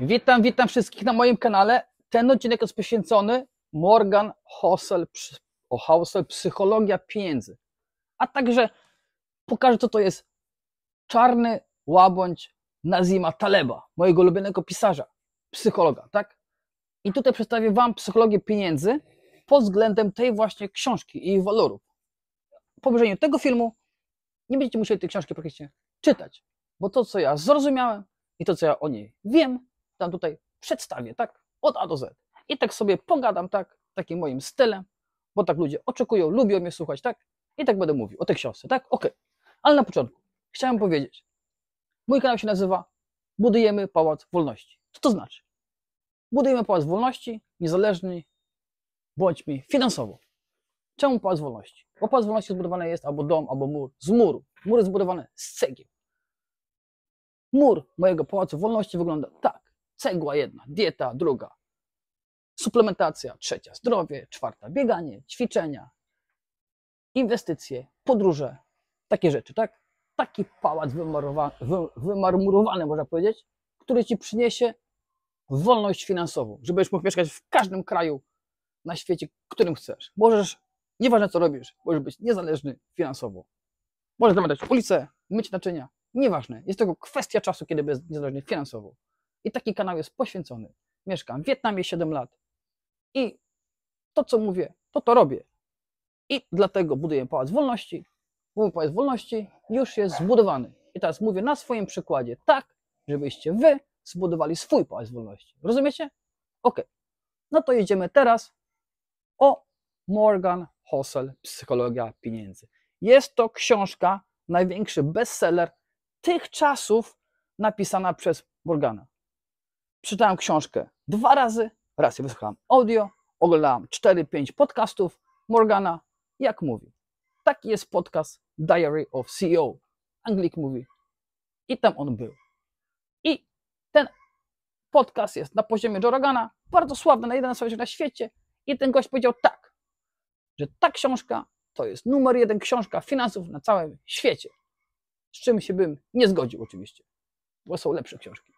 Witam, witam wszystkich na moim kanale. Ten odcinek jest poświęcony Morgan Housel, o Psychologia Pieniędzy. A także pokażę, co to jest czarny łabędź Nazima Taleba, mojego ulubionego pisarza, psychologa, tak? I tutaj przedstawię Wam psychologię pieniędzy pod względem tej właśnie książki i jej walorów. Po obejrzeniu tego filmu nie będziecie musieli tej książki praktycznie czytać, bo to, co ja zrozumiałem, i to, co ja o niej wiem, tam tutaj przedstawię, tak? Od A do Z. I tak sobie pogadam, tak? Takim moim stylem, bo tak ludzie oczekują, lubią mnie słuchać, tak? I tak będę mówił o tej książce, tak? Okej. Okay. Ale na początku chciałem powiedzieć, mój kanał się nazywa Budujemy Pałac Wolności. Co to znaczy? Budujemy Pałac Wolności, niezależni, bądźmy finansowo. Czemu Pałac Wolności? Bo Pałac Wolności zbudowany jest albo dom, albo mur z muru. Mur jest zbudowany z cegieł. Mur mojego pałacu wolności wygląda tak. Cegła jedna, dieta druga, suplementacja trzecia, zdrowie czwarta, bieganie, ćwiczenia, inwestycje, podróże, takie rzeczy, tak? Taki pałac wymarmurowany, można powiedzieć, który ci przyniesie wolność finansową, żebyś mógł mieszkać w każdym kraju na świecie, którym chcesz. Możesz, nieważne co robisz, możesz być niezależny finansowo. Możesz zamykać ulicę, myć naczynia, Nieważne, jest tylko kwestia czasu, kiedy będzie niezależny finansowo. I taki kanał jest poświęcony. Mieszkam w Wietnamie 7 lat i to, co mówię, to to robię. I dlatego buduję Pałac Wolności. Mój Pałac Wolności już jest zbudowany. I teraz mówię na swoim przykładzie tak, żebyście wy zbudowali swój Pałac Wolności. Rozumiecie? Ok. No to jedziemy teraz o Morgan Housel Psychologia Pieniędzy. Jest to książka, największy bestseller tych czasów napisana przez Morgana. przeczytałem książkę dwa razy, raz wysłuchałem audio, oglądałem 4-5 podcastów Morgana, jak mówi. Taki jest podcast Diary of CEO. Anglik mówi. I tam on był. I ten podcast jest na poziomie Jorogana, bardzo sławny, na jeden na, na świecie. I ten gość powiedział tak, że ta książka to jest numer jeden książka finansów na całym świecie z czym się bym nie zgodził oczywiście, bo są lepsze książki.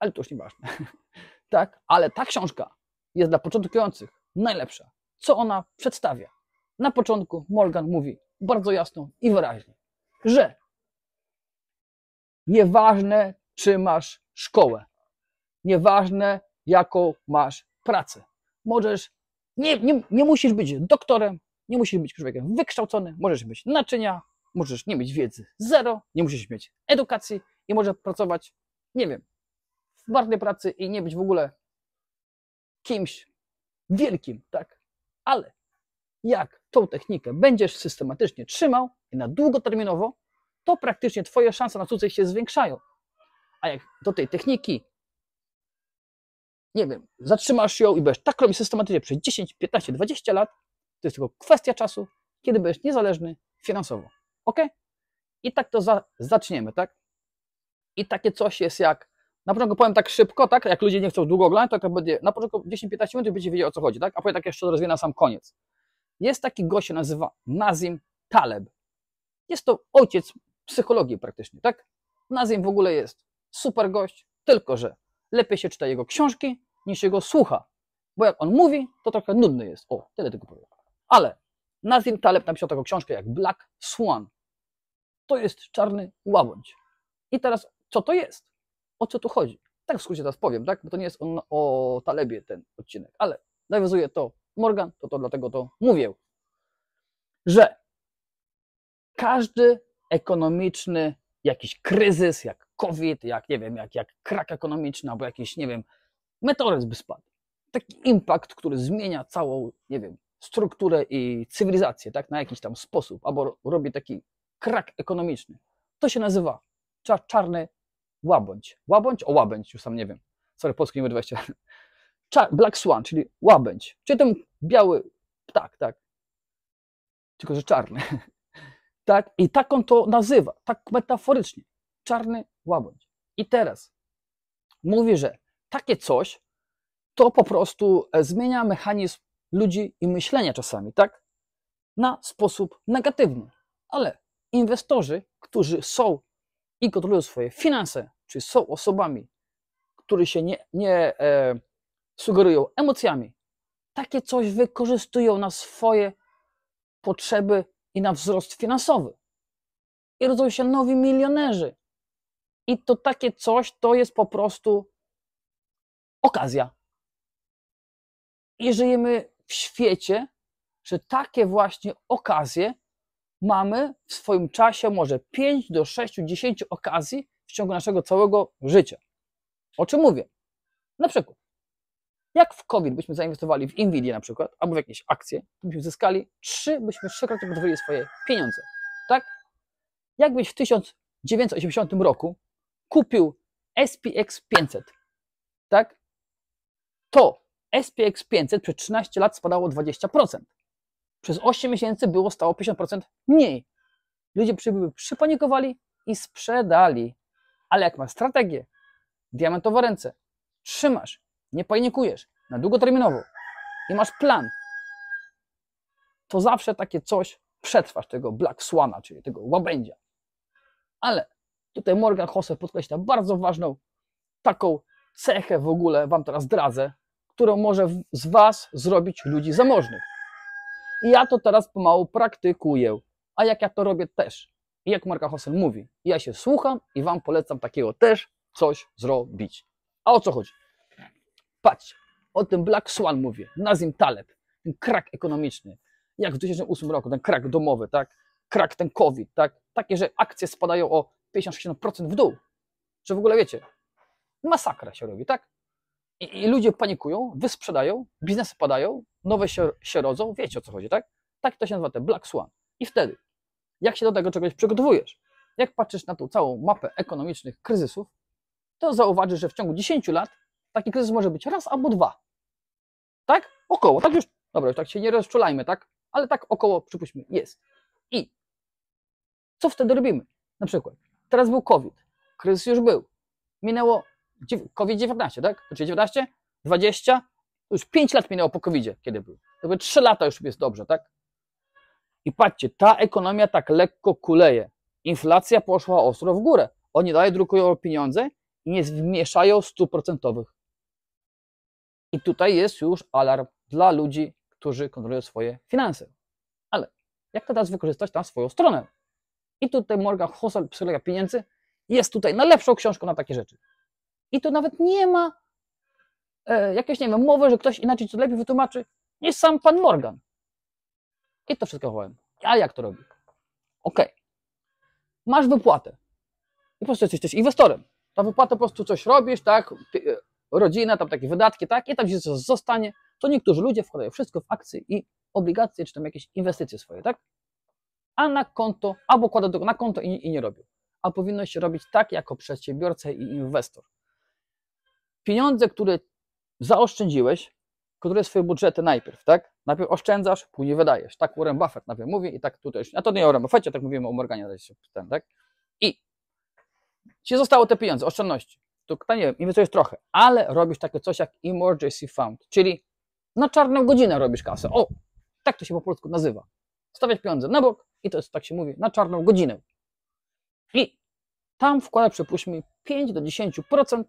Ale to już nieważne. tak, ale ta książka jest dla początkujących najlepsza. Co ona przedstawia? Na początku Morgan mówi bardzo jasno i wyraźnie, że nieważne, czy masz szkołę, nieważne, jaką masz pracę. Możesz, nie, nie, nie musisz być doktorem, nie musisz być człowiekiem wykształconym, możesz być naczynia, Możesz nie mieć wiedzy zero, nie musisz mieć edukacji i możesz pracować, nie wiem, w marnej pracy i nie być w ogóle kimś wielkim, tak? Ale jak tą technikę będziesz systematycznie trzymał i na długoterminowo, to praktycznie Twoje szanse na sukces się zwiększają. A jak do tej techniki, nie wiem, zatrzymasz ją i będziesz tak robić systematycznie przez 10, 15, 20 lat, to jest tylko kwestia czasu, kiedy będziesz niezależny finansowo. Ok? I tak to za, zaczniemy, tak? I takie coś jest jak, na początku powiem tak szybko, tak? Jak ludzie nie chcą długo oglądać, to, to będzie, na początku 10-15 minut będzie wiedział o co chodzi, tak? A powiem tak jeszcze rozwiję na sam koniec. Jest taki gość, się nazywa Nazim Taleb. Jest to ojciec psychologii praktycznie, tak? Nazim w ogóle jest super gość, tylko że lepiej się czyta jego książki niż jego słucha. Bo jak on mówi, to trochę nudny jest. O, tyle tylko powiem. Ale Nazim Taleb napisał taką książkę jak Black Swan to jest czarny łabędź. I teraz, co to jest? O co tu chodzi? Tak w skrócie teraz powiem, tak? Bo to nie jest on o Talebie ten odcinek, ale nawiązuje to Morgan, to to dlatego to mówię, że każdy ekonomiczny jakiś kryzys, jak COVID, jak nie wiem, jak, jak krak ekonomiczny, albo jakiś, nie wiem, meteoryzm by spadł. Taki impact, który zmienia całą, nie wiem, strukturę i cywilizację, tak, na jakiś tam sposób, albo robi taki krak ekonomiczny. To się nazywa czarny łabędź. Łabędź? O łabędź, już sam nie wiem. Sorry, polski numer 20. Black swan, czyli łabędź. Czyli ten biały ptak, tak. Tylko, że czarny. Tak? I tak on to nazywa, tak metaforycznie. Czarny łabędź. I teraz mówi, że takie coś to po prostu e, zmienia mechanizm ludzi i myślenia czasami, tak? Na sposób negatywny. Ale inwestorzy, którzy są i kontrolują swoje finanse, czyli są osobami, które się nie, nie e, sugerują emocjami, takie coś wykorzystują na swoje potrzeby i na wzrost finansowy. I rodzą się nowi milionerzy. I to takie coś to jest po prostu okazja. I żyjemy w świecie, że takie właśnie okazje mamy w swoim czasie może 5 do 6, 10 okazji w ciągu naszego całego życia. O czym mówię? Na przykład, jak w COVID byśmy zainwestowali w Nvidia na przykład, albo w jakieś akcje, to byśmy zyskali 3, byśmy trzykrotnie podwoili swoje pieniądze. Tak? Jakbyś w 1980 roku kupił SPX 500, tak? To SPX 500 przez 13 lat spadało 20%. Przez 8 miesięcy było stało 50% mniej. Ludzie przybyły, przypanikowali i sprzedali. Ale jak masz strategię, diamentowe ręce, trzymasz, nie panikujesz, na długoterminowo i masz plan, to zawsze takie coś przetrwasz, tego Black Swana, czyli tego łabędzia. Ale tutaj Morgan Hosse podkreśla bardzo ważną taką cechę w ogóle, wam teraz zdradzę, którą może z was zrobić ludzi zamożnych. I ja to teraz pomału praktykuję. A jak ja to robię też. I jak Marka Hossel mówi, ja się słucham i Wam polecam takiego też coś zrobić. A o co chodzi? Patrzcie, o tym Black Swan mówię, Nazim Taleb, ten krak ekonomiczny, jak w 2008 roku, ten krak domowy, tak? Krak, ten COVID, tak? Takie, że akcje spadają o 50-60% w dół. Czy w ogóle wiecie? Masakra się robi, tak? I, I, ludzie panikują, wysprzedają, biznesy padają, nowe się, się rodzą, wiecie o co chodzi, tak? Tak to się nazywa, te Black Swan. I wtedy, jak się do tego czegoś przygotowujesz, jak patrzysz na tą całą mapę ekonomicznych kryzysów, to zauważysz, że w ciągu 10 lat taki kryzys może być raz albo dwa. Tak? Około, tak już, dobra, już tak się nie rozczulajmy, tak? Ale tak około, przypuśćmy, jest. I co wtedy robimy? Na przykład, teraz był COVID, kryzys już był. Minęło COVID-19, tak? Czy 19? 20? Już 5 lat minęło po covid kiedy był. To by 3 lata już jest dobrze, tak? I patrzcie, ta ekonomia tak lekko kuleje. Inflacja poszła ostro w górę. Oni dalej drukują pieniądze i nie zmieszają stóp procentowych. I tutaj jest już alarm dla ludzi, którzy kontrolują swoje finanse. Ale jak teraz wykorzystać na swoją stronę? I tutaj Morgan Housel, psychologia pieniędzy, jest tutaj najlepszą książką na takie rzeczy. I tu nawet nie ma e, jakiejś, nie wiem, mowy, że ktoś inaczej to lepiej wytłumaczy niż sam pan Morgan. I to wszystko powiem. A jak to robi? Ok. Masz wypłatę. I po prostu jesteś też inwestorem. Ta wypłata po prostu coś robisz, tak? E, rodzina, tam takie wydatki, tak? I tam gdzieś coś zostanie. To niektórzy ludzie wkładają wszystko w akcje i obligacje, czy tam jakieś inwestycje swoje, tak? A na konto, albo kładą na konto i, i nie robią. A powinno się robić tak, jako przedsiębiorca i inwestor pieniądze, które zaoszczędziłeś, które swoje budżety najpierw, tak? Najpierw oszczędzasz, później wydajesz. Tak Warren Buffett najpierw mówi i tak tutaj, a to nie o Warren Buffetcie, tak mówimy o Morganie, ten, tak? I ci zostało te pieniądze, oszczędności. To nie wiem, inwestujesz trochę, ale robisz takie coś jak emergency fund, czyli na czarną godzinę robisz kasę. O, tak to się po polsku nazywa. Stawiasz pieniądze na bok i to jest, tak się mówi, na czarną godzinę. I tam wkłada, przypuśćmy, 5 do 10%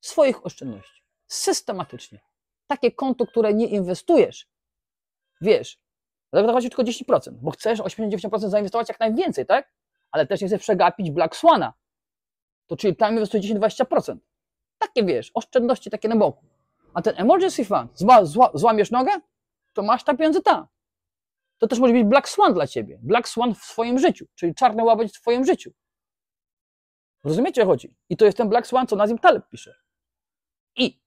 swoich oszczędności. Systematycznie. Takie konto, które nie inwestujesz, wiesz, zainwestować tylko 10%, bo chcesz 80% zainwestować jak najwięcej, tak? Ale też nie chcesz przegapić Black Swana. To czyli tam inwestujesz 10-20%. Takie wiesz, oszczędności takie na boku. A ten emergency fund, zła, zła, złamiesz nogę, to masz ta pieniądze tam. To też może być Black Swan dla ciebie. Black Swan w swoim życiu, czyli czarny łabędź w swoim życiu. Rozumiecie, o chodzi? I to jest ten Black Swan, co Nazim Taleb pisze. I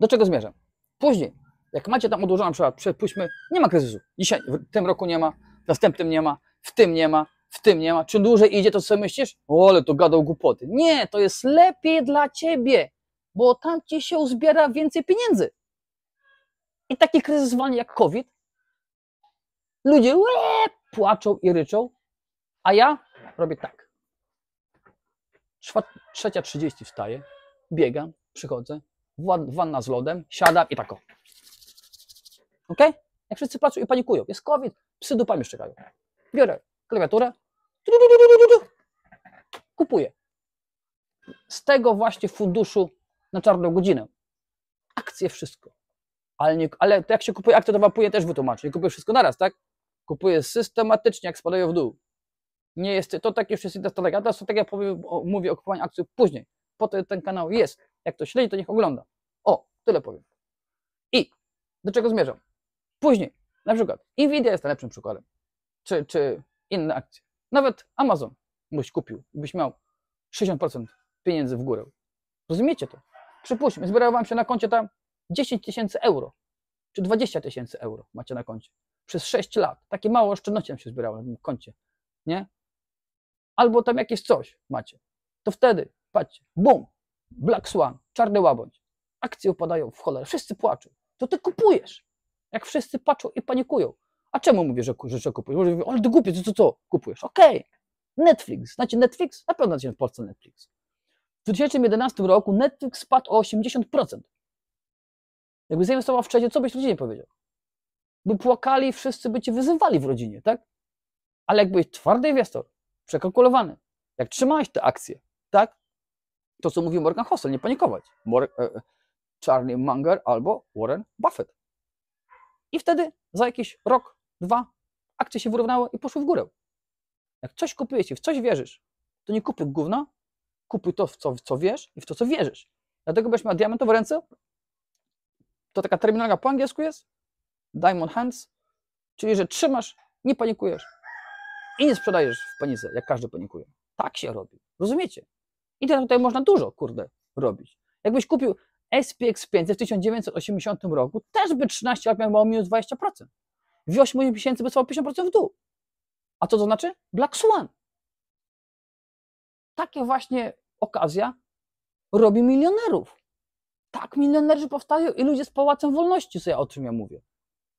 do czego zmierzam? Później, jak macie tam odłożoną przykład, przepuśćmy, nie ma kryzysu. Dzisiaj, w tym roku nie ma, w następnym nie ma, w tym nie ma, w tym nie ma. Czym dłużej idzie, to co myślisz? O, ale to gadał głupoty. Nie, to jest lepiej dla ciebie, bo tam ci się uzbiera więcej pieniędzy. I taki kryzys zwany jak COVID, ludzie płaczą i ryczą, a ja robię tak. Trzecia trzydzieści wstaję, biegam, przychodzę, wanna z lodem, siadam i tako. Ok? Jak wszyscy pracują i panikują. Jest COVID, psy dupami szczekają. Biorę klawiaturę, kupuję. Z tego właśnie funduszu na czarną godzinę. Akcje, wszystko. Ale, nie, ale to jak się kupuje akcje, to wapuję też wytłumaczę. Nie kupuję wszystko naraz, tak? Kupuję systematycznie, jak spadają w dół. Nie jest, to tak już jest inna strategia. Ta strategia powiem, mówię o kupowaniu akcji później. Po to ten kanał jest. Jak to śledzi, to niech ogląda. O, tyle powiem. I do czego zmierzam? Później, na przykład, Nvidia jest najlepszym przykładem, czy, czy inne akcje. Nawet Amazon byś kupił, byś miał 60% pieniędzy w górę. Rozumiecie to? Przypuśćmy, zbierało wam się na koncie tam 10 tysięcy euro, czy 20 tysięcy euro macie na koncie. Przez 6 lat. Takie mało oszczędności nam się zbierało na tym koncie. Nie? Albo tam jakieś coś macie. To wtedy, patrzcie, bum, Black Swan, Czarny Łabądź. Akcje upadają w cholerę, wszyscy płaczą. To ty kupujesz. Jak wszyscy patrzą i panikują. A czemu mówię, że rzeczy kupujesz? Może mówię, ale ty głupie, co, co kupujesz? Okej. Okay. Netflix. Znacie Netflix? Na pewno znacie w Polsce Netflix. W 2011 roku Netflix spadł o 80%. Jakby zainwestował w wcześniej, co byś rodzinie powiedział? By płakali, wszyscy by cię wyzywali w rodzinie, tak? Ale jak byłeś twardy inwestor, przekalkulowany, jak trzymałeś te akcje, tak? to, co mówił Morgan Housel, nie panikować. Mor e, e, Charlie Munger albo Warren Buffett. I wtedy za jakiś rok, dwa akcje się wyrównały i poszły w górę. Jak coś kupujesz w coś wierzysz, to nie kupuj gówna, kupuj to, w co, w co wiesz i w to, co wierzysz. Dlatego będziesz miał w ręce, to taka terminologia po angielsku jest, diamond hands, czyli że trzymasz, nie panikujesz i nie sprzedajesz w panice, jak każdy panikuje. Tak się robi. Rozumiecie? I teraz tutaj można dużo, kurde, robić. Jakbyś kupił SPX 500 w 1980 roku, też by 13 lat miał minus 20%. W 8 miesięcy by miał 50% w dół. A co to znaczy? Black Swan. Takie właśnie okazja robi milionerów. Tak milionerzy powstają i ludzie z Pałacem Wolności, co ja o czym ja mówię.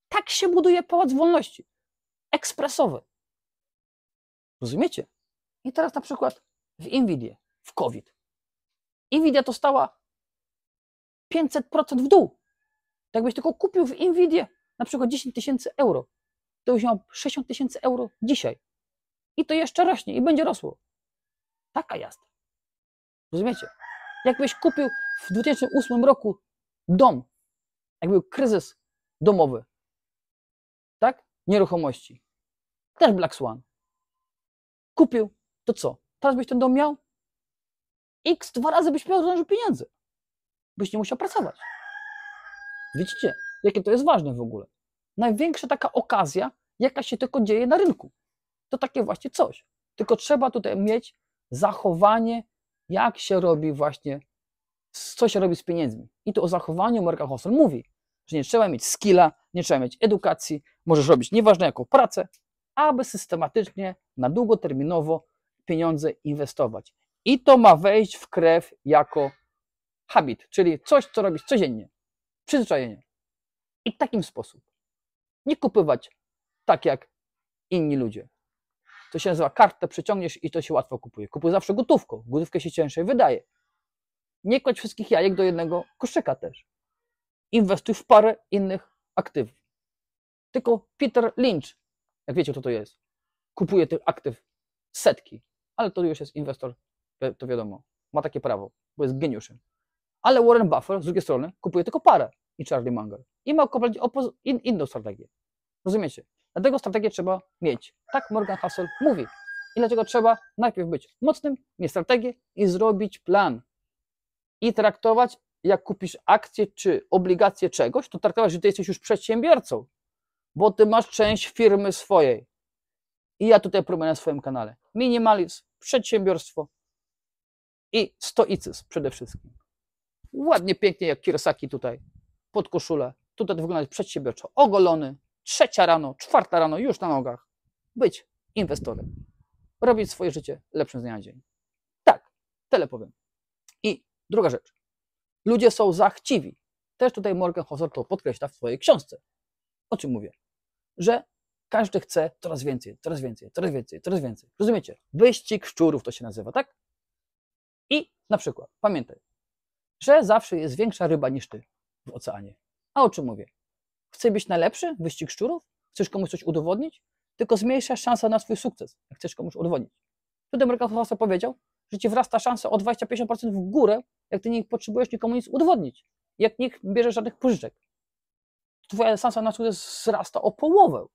Tak się buduje Pałac Wolności. Ekspresowy. Rozumiecie? I teraz na przykład w Nvidia w COVID. Nvidia to stała 500% w dół. Tak byś tylko kupił w Nvidia na przykład 10 tysięcy euro, to już miał 60 tysięcy euro dzisiaj. I to jeszcze rośnie i będzie rosło. Taka jest. Rozumiecie? Jakbyś kupił w 2008 roku dom, jak był kryzys domowy, tak? Nieruchomości. Też Black Swan. Kupił, to co? Teraz byś ten dom miał? X dwa razy byś miał dużo pieniędzy. Byś nie musiał pracować. Widzicie, jakie to jest ważne w ogóle. Największa taka okazja, jaka się tylko dzieje na rynku. To takie właśnie coś. Tylko trzeba tutaj mieć zachowanie, jak się robi właśnie, co się robi z pieniędzmi. I to o zachowaniu Marka Hostel mówi, że nie trzeba mieć skilla, nie trzeba mieć edukacji, możesz robić nieważne jaką pracę, aby systematycznie, na długoterminowo pieniądze inwestować i to ma wejść w krew jako habit, czyli coś, co robisz codziennie, przyzwyczajenie. I w takim sposób. Nie kupywać tak jak inni ludzie. To się nazywa kartę przeciągniesz i to się łatwo kupuje. Kupuj zawsze gotówką. Gotówkę się ciężej wydaje. Nie kładź wszystkich jajek do jednego koszyka też. Inwestuj w parę innych aktywów. Tylko Peter Lynch, jak wiecie, kto to jest, kupuje tych aktyw setki, ale to już jest inwestor to wiadomo, ma takie prawo, bo jest geniuszem. Ale Warren Buffer z drugiej strony kupuje tylko parę i Charlie Munger. I ma kompletnie in, inną strategię. Rozumiecie? Dlatego strategię trzeba mieć. Tak Morgan Housel mówi. I dlatego trzeba najpierw być mocnym, mieć strategię i zrobić plan. I traktować, jak kupisz akcję czy obligację czegoś, to traktować, że ty jesteś już przedsiębiorcą, bo ty masz część firmy swojej. I ja tutaj promuję na swoim kanale. Minimalizm, przedsiębiorstwo, i stoicyzm przede wszystkim. Ładnie, pięknie jak Kirosaki tutaj, pod koszulę, tutaj wyglądać przedsiębiorczo, ogolony, trzecia rano, czwarta rano, już na nogach, być inwestorem, robić swoje życie lepszym z dnia na dzień. Tak, tyle powiem. I druga rzecz. Ludzie są zachciwi. Też tutaj Morgan Housel to podkreśla w swojej książce. O czym mówię? Że każdy chce coraz więcej, coraz więcej, coraz więcej, coraz więcej. Rozumiecie? Wyścig szczurów to się nazywa, tak? I na przykład pamiętaj, że zawsze jest większa ryba niż ty w oceanie. A o czym mówię? Chcesz być najlepszy? Wyścig szczurów? Chcesz komuś coś udowodnić? Tylko zmniejszasz szansę na swój sukces, jak chcesz komuś udowodnić. Wtedy Marka Fawasa powiedział, że ci wrasta szansa o 25% w górę, jak ty nie potrzebujesz nikomu nic udowodnić, jak nie bierzesz żadnych pożyczek. Twoja szansa na sukces wzrasta o połowę.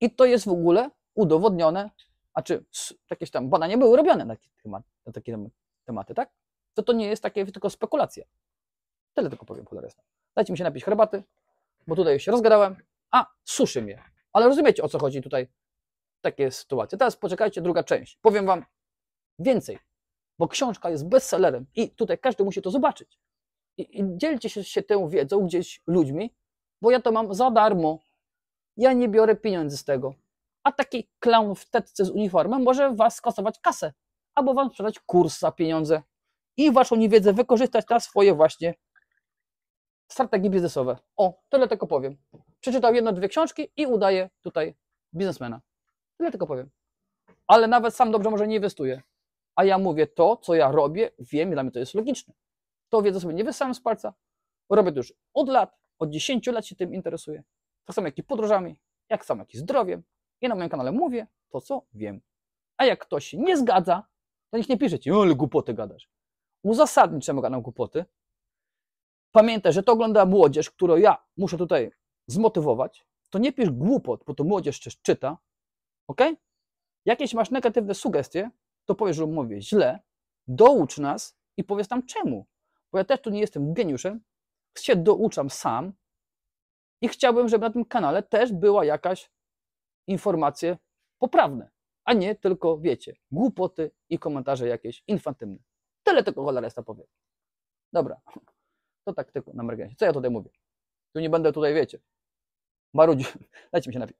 I to jest w ogóle udowodnione a czy jakieś tam badania były robione na takie, tematy, na takie tematy, tak? To to nie jest takie tylko spekulacja. Tyle tylko powiem cholerysno. Dajcie mi się napić herbaty, bo tutaj już się rozgadałem, a suszy mnie. Ale rozumiecie, o co chodzi tutaj takie sytuacje. Teraz poczekajcie, druga część. Powiem wam więcej, bo książka jest bestsellerem i tutaj każdy musi to zobaczyć. I, i dzielcie się, się tą wiedzą gdzieś ludźmi, bo ja to mam za darmo. Ja nie biorę pieniędzy z tego a taki klaun w tetce z uniformem może was kosować kasę albo wam sprzedać kurs za pieniądze i waszą niewiedzę wykorzystać na swoje właśnie strategie biznesowe. O, tyle tylko powiem. Przeczytał jedno, dwie książki i udaje tutaj biznesmena. Tyle tylko powiem. Ale nawet sam dobrze może nie inwestuje. A ja mówię to, co ja robię, wiem, dla mnie to jest logiczne. To wiedzę sobie nie wysyłam z palca. Robię to już od lat, od 10 lat się tym interesuję. Tak samo jak i podróżami, jak samo jak i zdrowiem, i na moim kanale mówię to, co wiem. A jak ktoś się nie zgadza, to niech nie pisze ci, ale głupoty gadasz. Uzasadnij, czemu gadam głupoty. Pamiętaj, że to ogląda młodzież, którą ja muszę tutaj zmotywować, to nie pisz głupot, bo to młodzież też czyta, ok? Jakieś masz negatywne sugestie, to powiesz, że mówię źle, doucz nas i powiedz nam czemu. Bo ja też tu nie jestem geniuszem, się douczam sam i chciałbym, żeby na tym kanale też była jakaś informacje poprawne, a nie tylko, wiecie, głupoty i komentarze jakieś infantymne. Tyle tylko choleresta powie. Dobra, to tak tylko na marginesie. Co ja tutaj mówię? Tu nie będę tutaj, wiecie, marudził. Dajcie mi się napić.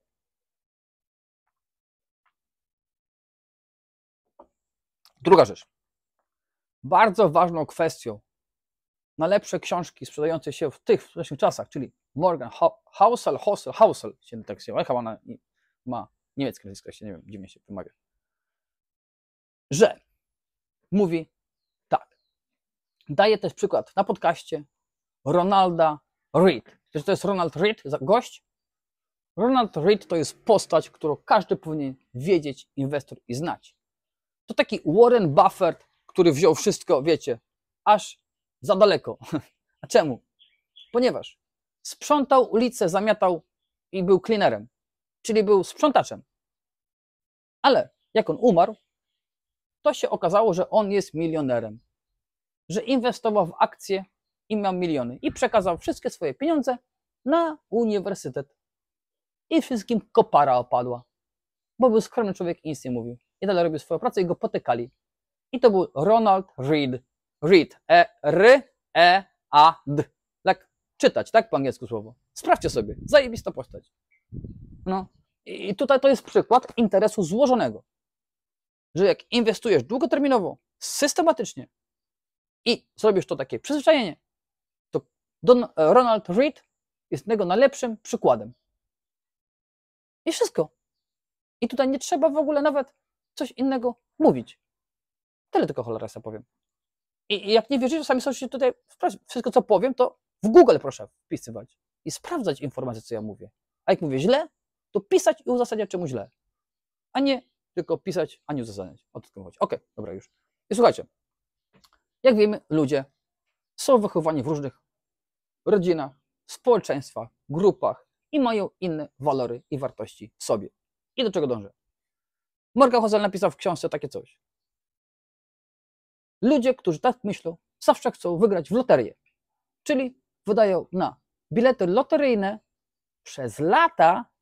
Druga rzecz. Bardzo ważną kwestią najlepsze książki sprzedające się w tych wcześniejszych czasach, czyli Morgan Housel, Housel, Housel, się tak się chyba na ma niemieckie nazwisko, się nie wiem, dziwnie się wymawia, że mówi tak. Daje też przykład na podcaście Ronalda Reed. Że to jest Ronald Reed, gość. Ronald Reed to jest postać, którą każdy powinien wiedzieć, inwestor i znać. To taki Warren Buffett, który wziął wszystko, wiecie, aż za daleko. A czemu? Ponieważ sprzątał ulicę, zamiatał i był cleanerem czyli był sprzątaczem. Ale jak on umarł, to się okazało, że on jest milionerem, że inwestował w akcje i miał miliony i przekazał wszystkie swoje pieniądze na uniwersytet. I wszystkim kopara opadła, bo był skromny człowiek i nic nie mówił. I dalej robił swoją pracę i go potykali. I to był Ronald Reed. Reed. E, R, E, A, D. Tak czytać, tak po angielsku słowo. Sprawdźcie sobie. Zajebista postać. No. I tutaj to jest przykład interesu złożonego. Że jak inwestujesz długoterminowo, systematycznie i zrobisz to takie przyzwyczajenie, to Don, e, Ronald Reed jest tego najlepszym przykładem. I wszystko. I tutaj nie trzeba w ogóle nawet coś innego mówić. Tyle tylko cholera powiem. I jak nie wierzycie, sami sobie tutaj wszystko, co powiem, to w Google proszę wpisywać i sprawdzać informacje, co ja mówię. A jak mówię źle, to pisać i uzasadniać czemu źle, a nie tylko pisać, a nie uzasadniać. O to. chodzi. Okej, okay, dobra już. I słuchajcie, jak wiemy, ludzie są wychowani w różnych rodzinach, społeczeństwach, grupach i mają inne walory i wartości w sobie. I do czego dążę? Morgan Housel napisał w książce takie coś. Ludzie, którzy tak myślą, zawsze chcą wygrać w loterię, czyli wydają na bilety loteryjne przez lata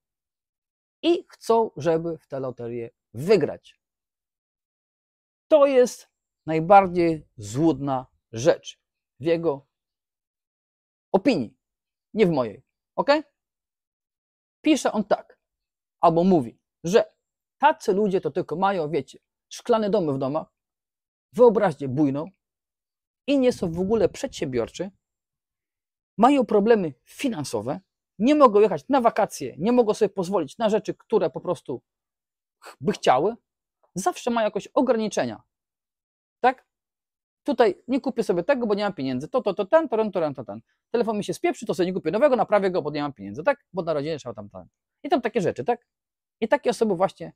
i chcą, żeby w tę loterię wygrać. To jest najbardziej złudna rzecz w jego opinii, nie w mojej. Ok? Pisze on tak, albo mówi, że tacy ludzie to tylko mają, wiecie, szklane domy w domach, wyobraźcie bujną i nie są w ogóle przedsiębiorczy, mają problemy finansowe, nie mogą jechać na wakacje, nie mogą sobie pozwolić na rzeczy, które po prostu by chciały, zawsze mają jakieś ograniczenia. Tak? Tutaj nie kupię sobie tego, bo nie mam pieniędzy. To, to, to, ten, to, ten, to, ten, to, ten. Telefon mi się spieprzy, to sobie nie kupię nowego, naprawię go, bo nie mam pieniędzy, tak? Bo na rodzinę trzeba tam, tam. I tam takie rzeczy, tak? I takie osoby właśnie,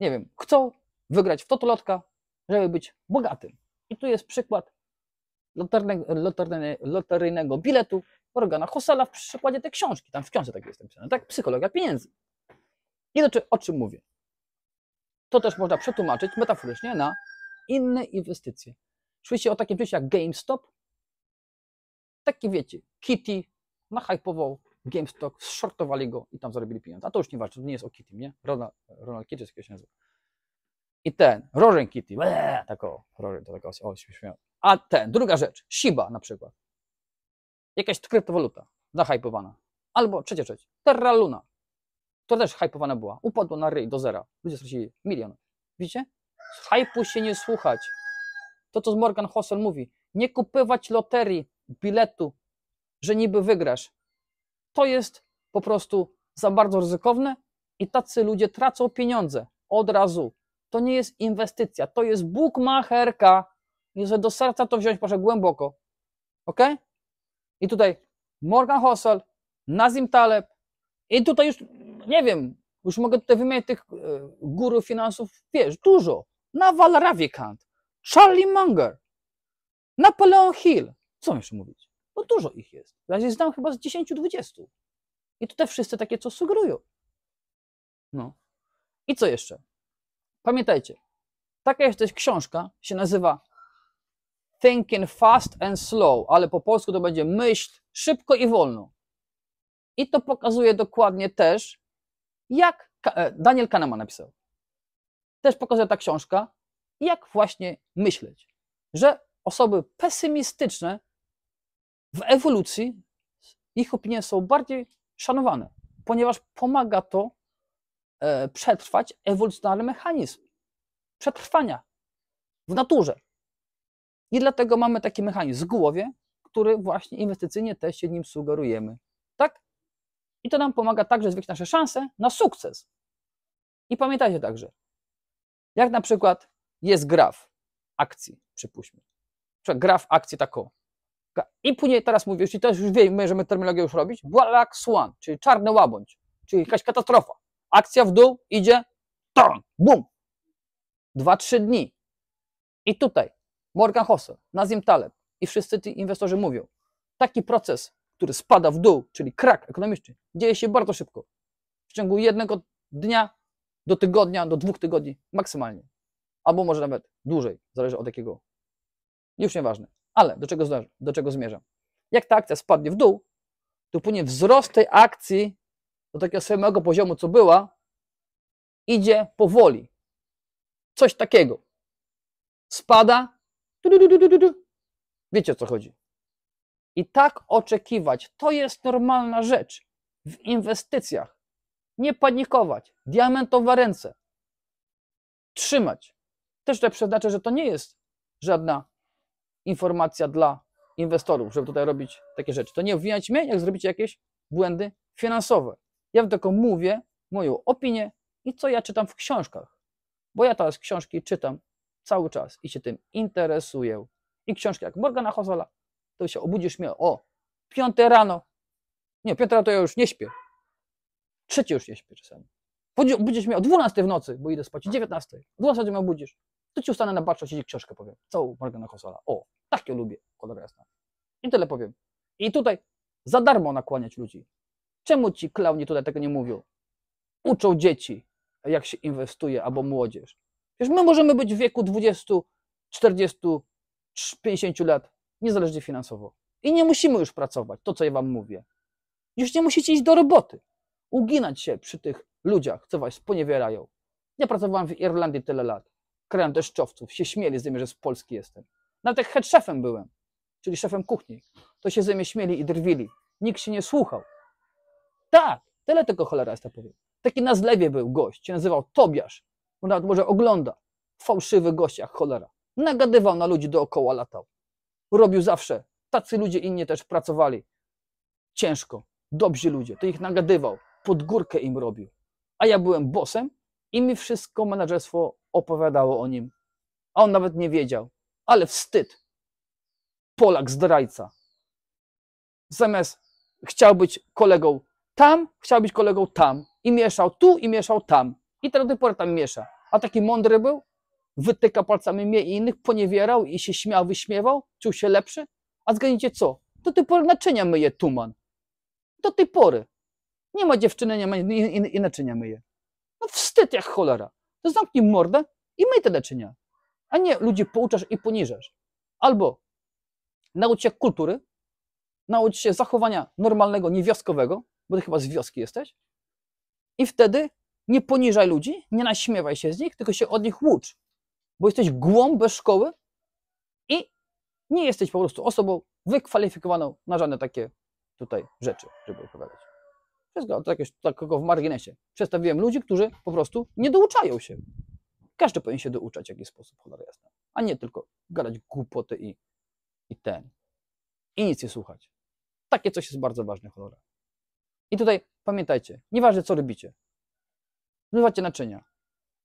nie wiem, chcą wygrać w totolotka, żeby być bogatym. I tu jest przykład loteryjnego biletu, Morgana Hosela w przykładzie tej książki, tam w książce tak jest napisane, tak? Psychologia pieniędzy. I to, o czym mówię? To też można przetłumaczyć metaforycznie na inne inwestycje. Słyszycie o takim czymś jak GameStop? Taki wiecie, Kitty nahypował GameStop, shortowali go i tam zarobili pieniądze. A to już nie ważne, to nie jest o Kitty, nie? Ronald, Ronald Kitty, jak się nazywa. I ten, Rożen Kitty, tak o, Rożen, to tak o, o, A ten, druga rzecz, Shiba na przykład. Jakaś kryptowaluta zahajpowana. Albo trzecia rzecz, Terra Luna, która też hypowana była. Upadła na ryj do zera. Ludzie stracili milion. Widzicie? Z hypu się nie słuchać. To, co Morgan Hossel mówi, nie kupywać loterii, biletu, że niby wygrasz. To jest po prostu za bardzo ryzykowne i tacy ludzie tracą pieniądze od razu. To nie jest inwestycja, to jest bukmacherka. Nie że do serca to wziąć, proszę, głęboko. ok? I tutaj Morgan Hossel, Nazim Taleb i tutaj już, nie wiem, już mogę tutaj wymienić tych e, guru finansów, wiesz, dużo. Nawal Ravikant, Charlie Munger, Napoleon Hill, co jeszcze mówić? No dużo ich jest. Ja je znam chyba z 10-20. I tutaj wszyscy takie, co sugerują. No. I co jeszcze? Pamiętajcie, taka jest też książka, się nazywa thinking fast and slow, ale po polsku to będzie myśl szybko i wolno. I to pokazuje dokładnie też, jak e, Daniel Kahneman napisał. Też pokazuje ta książka, jak właśnie myśleć, że osoby pesymistyczne w ewolucji, ich opinie są bardziej szanowane, ponieważ pomaga to e, przetrwać ewolucjonalny mechanizm przetrwania w naturze. I dlatego mamy taki mechanizm w głowie, który właśnie inwestycyjnie też się nim sugerujemy. Tak? I to nam pomaga także zwiększyć nasze szanse na sukces. I pamiętajcie także, jak na przykład jest graf akcji, przypuśćmy. Czyli graf akcji taką. I później teraz mówię, i też już wiem, możemy terminologię już robić, black swan, czyli czarny łabędź, czyli jakaś katastrofa. Akcja w dół idzie, ton, bum. Dwa, trzy dni. I tutaj Morgan Hossel, Nazim Taleb i wszyscy ci inwestorzy mówią, taki proces, który spada w dół, czyli krak ekonomiczny, dzieje się bardzo szybko. W ciągu jednego dnia do tygodnia, do dwóch tygodni maksymalnie. Albo może nawet dłużej, zależy od jakiego. Już nieważne. Ale do czego, do czego zmierzam? Jak ta akcja spadnie w dół, to płynie wzrost tej akcji do takiego samego poziomu, co była, idzie powoli. Coś takiego. Spada, Wiecie o co chodzi. I tak oczekiwać, to jest normalna rzecz w inwestycjach. Nie panikować, diamentowe ręce. Trzymać. Też te przeznaczę, że to nie jest żadna informacja dla inwestorów, żeby tutaj robić takie rzeczy. To nie obwiniać mnie, jak zrobicie jakieś błędy finansowe. Ja tylko mówię moją opinię i co ja czytam w książkach. Bo ja teraz książki czytam cały czas i się tym interesuję. I książki jak Morgana Hozola, to się obudzisz mnie o 5 rano. Nie, 5 rano to ja już nie śpię. Trzecie już nie śpię czasami. Budzisz mnie o 12 w nocy, bo idę spać 19. 12 mnie obudzisz. To ci ustanę na baczność i książkę powiem. Całą Morgana Hozola. O, tak lubię, kolor jasna. I tyle powiem. I tutaj za darmo nakłaniać ludzi. Czemu ci klauni tutaj tego nie mówią? Uczą dzieci, jak się inwestuje, albo młodzież. Przecież my możemy być w wieku 20, 40, 50 lat, niezależnie finansowo. I nie musimy już pracować, to co ja wam mówię. Już nie musicie iść do roboty, uginać się przy tych ludziach, co was poniewierają. Ja pracowałem w Irlandii tyle lat. Krajem deszczowców, się śmieli z tym, że z Polski jestem. Nawet jak head szefem byłem, czyli szefem kuchni, to się ze mnie śmieli i drwili. Nikt się nie słuchał. Tak, tyle tylko cholera jest to powiem. Taki na zlewie był gość, się nazywał Tobiasz bo nawet może ogląda. Fałszywy gość jak cholera. Nagadywał na ludzi dookoła, latał. Robił zawsze. Tacy ludzie inni też pracowali. Ciężko. Dobrzy ludzie. To ich nagadywał. Pod górkę im robił. A ja byłem bosem i mi wszystko menedżerstwo opowiadało o nim. A on nawet nie wiedział. Ale wstyd. Polak zdrajca. Zamiast chciał być kolegą tam, chciał być kolegą tam. I mieszał tu i mieszał tam. I teraz do pory tam miesza. A taki mądry był? Wytyka palcami mnie i innych, poniewierał i się śmiał, wyśmiewał? Czuł się lepszy? A zgadnijcie co? Do tej pory naczynia myje tuman. Do tej pory. Nie ma dziewczyny, nie ma i, i, i naczynia myje. No wstyd jak cholera. To zamknij mordę i myj te naczynia. A nie ludzi pouczasz i poniżasz. Albo naucz się kultury, naucz się zachowania normalnego, niewioskowego, bo ty chyba z wioski jesteś, i wtedy nie poniżaj ludzi, nie naśmiewaj się z nich, tylko się od nich łudź, bo jesteś głą bez szkoły i nie jesteś po prostu osobą wykwalifikowaną na żadne takie tutaj rzeczy, żeby opowiadać. Wszystko to jakieś takiego w marginesie. Przedstawiłem ludzi, którzy po prostu nie douczają się. Każdy powinien się douczać w jakiś sposób, cholera jasna. A nie tylko gadać głupoty i, i ten. I nic nie słuchać. Takie coś jest bardzo ważne, cholera. I tutaj pamiętajcie, nieważne co robicie, Zmywacie naczynia,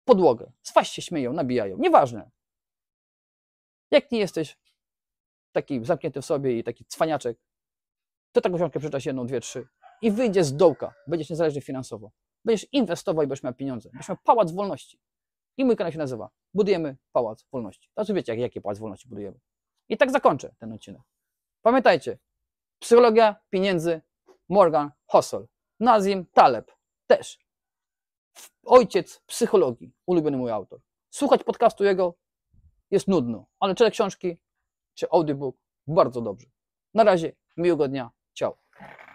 podłogę, z was się śmieją, nabijają, nieważne. Jak nie jesteś taki zamknięty w sobie i taki cwaniaczek, to taką książkę przeczytasz jedną, dwie, trzy i wyjdziesz z dołka, będziesz niezależny finansowo. Będziesz inwestował i będziesz miał pieniądze. Będziesz miał pałac wolności. I mój kanał się nazywa Budujemy Pałac Wolności. Teraz wiecie, jaki pałac wolności budujemy. I tak zakończę ten odcinek. Pamiętajcie, psychologia pieniędzy Morgan Hossel, Nazim Taleb też ojciec psychologii, ulubiony mój autor. Słuchać podcastu jego jest nudno, ale czytać książki czy audiobook bardzo dobrze. Na razie, miłego dnia, ciao.